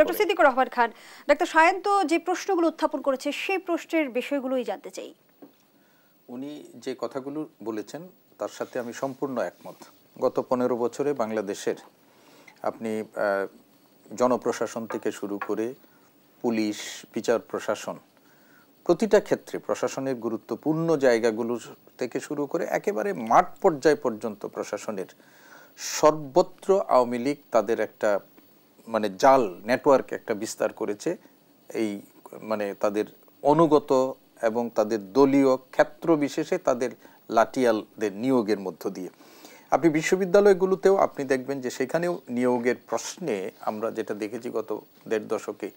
doctor Siddiqur Rahman Khan ডাক্তার সায়ন্ত যে প্রশ্নগুলো উত্থাপন করেছে সেই প্রশ্নের বিষয়গুলোই জানতে চাই উনি যে কথাগুলো বলেছেন তার সাথে আমি সম্পূর্ণ একমত গত পনেরো বছরে বাংলাদেশের আপনি জনপ্রশাসন থেকে শুরু করে পুলিশ বিচার প্রশাসন প্রতিটা ক্ষেত্রে প্রশাসনের গুরুত্বপূর্ণ জায়গাগুলো থেকে শুরু করে একেবারে মাঠ পর্যায় পর্যন্ত প্রশাসনের সর্বত্র আওয়ামী লীগ তাদের একটা মানে জাল নেটওয়ার্ক একটা বিস্তার করেছে এই মানে তাদের অনুগত এবং তাদের দলীয় ক্ষেত্র বিশেষে তাদের লাটিয়ালদের নিয়োগের মধ্য দিয়ে আপনি বিশ্ববিদ্যালয়গুলোতেও আপনি দেখবেন যে সেখানেও নিয়োগের প্রশ্নে আমরা যেটা দেখেছি গত দেড় দশকে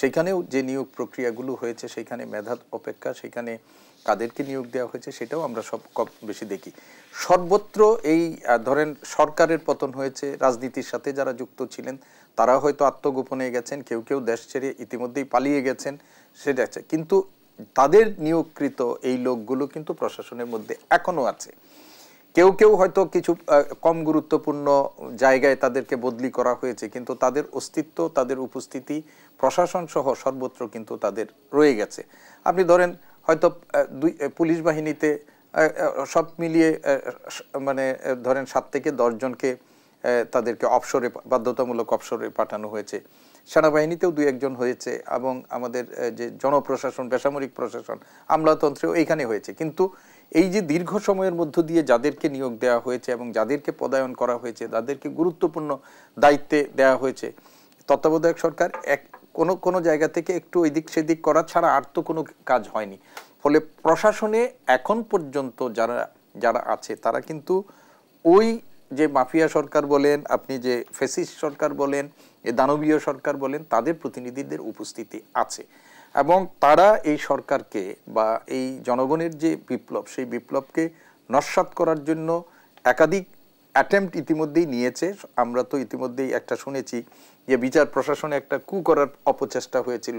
সেখানেও যে নিয়োগ প্রক্রিয়াগুলো হয়েছে সেখানে মেধাত অপেক্ষা সেখানে কাদেরকে নিয়োগ দেওয়া হয়েছে সেটাও আমরা সব কম বেশি দেখি সর্বত্র এই ধরেন সরকারের পতন হয়েছে রাজনীতির সাথে যারা যুক্ত ছিলেন তারা হয়তো আত্মগোপনে গেছেন কেউ কেউ দেশ ছেড়ে ইতিমধ্যেই পালিয়ে গেছেন সেটা আছে কিন্তু তাদের নিয়োগকৃত এই লোকগুলো কিন্তু প্রশাসনের মধ্যে এখনও আছে কেউ কেউ হয়তো কিছু কম গুরুত্বপূর্ণ জায়গায় তাদেরকে বদলি করা হয়েছে কিন্তু তাদের অস্তিত্ব তাদের উপস্থিতি প্রশাসন সহ সর্বত্র কিন্তু তাদের রয়ে গেছে আপনি ধরেন হয়তো দুই পুলিশ বাহিনীতে সব মিলিয়ে মানে ধরেন সাত থেকে দশজনকে তাদেরকে অবসরে বাধ্যতামূলক অবসরে পাঠানো হয়েছে সেনাবাহিনীতেও দুই একজন হয়েছে এবং আমাদের যে জনপ্রশাসন বেসামরিক প্রশাসন আমলাতন্ত্রেও এইখানে হয়েছে কিন্তু এই যে দীর্ঘ সময়ের মধ্য দিয়ে যাদেরকে নিয়োগ দেওয়া হয়েছে এবং যাদেরকে পদায়ন করা হয়েছে তাদেরকে গুরুত্বপূর্ণ দায়িত্বে দেওয়া হয়েছে তত্ত্বাবধায়ক সরকার এক কোনো কোনো জায়গা থেকে একটু ওইদিক সেদিক করা ছাড়া আর তো কোনো কাজ হয়নি ফলে প্রশাসনে এখন পর্যন্ত যারা যারা আছে তারা কিন্তু ওই যে মাফিয়া সরকার বলেন আপনি যে ফেসিস সরকার বলেন এ দানবীয় সরকার বলেন তাদের প্রতিনিধিদের উপস্থিতি আছে এবং তারা এই সরকারকে বা এই জনগণের যে বিপ্লব সেই বিপ্লবকে নস্বাত করার জন্য একাধিক অ্যাটেম্পট ইতিমধ্যেই নিয়েছে আমরা তো ইতিমধ্যেই একটা শুনেছি যে বিচার প্রশাসনে একটা কু করার অপচেষ্টা হয়েছিল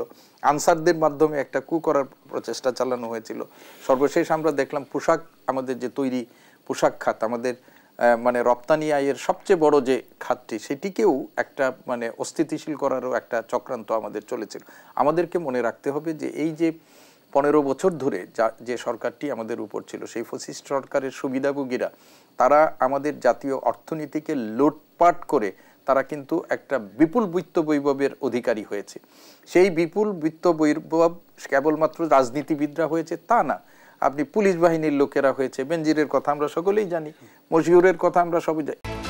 আনসারদের মাধ্যমে একটা কু করার প্রচেষ্টা চালানো হয়েছিল সর্বশেষ আমরা দেখলাম পোশাক আমাদের যে তৈরি পোশাক খাত আমাদের মানে রপ্তানি আয়ের সবচেয়ে বড় যে খাতটি সেটিকেও একটা মানে অস্থিতিশীল করারও একটা চক্রান্ত আমাদের চলেছিল আমাদেরকে মনে রাখতে হবে যে এই যে পনেরো বছর ধরে যা যে সরকারটি আমাদের উপর ছিল সেই ফসিস্ট সরকারের সুবিধাভোগীরা তারা আমাদের জাতীয় অর্থনীতিকে লোটপাট করে তারা কিন্তু একটা বিপুল বৃত্ত বৈভবের অধিকারী হয়েছে সেই বিপুল বৃত্ত বৈভব কেবলমাত্র রাজনীতিবিদরা হয়েছে তা না আপনি পুলিশ বাহিনীর লোকেরা হয়েছে বেঞ্জিরের কথা আমরা সকলেই জানি মশিউরের কথা আমরা সবই জানি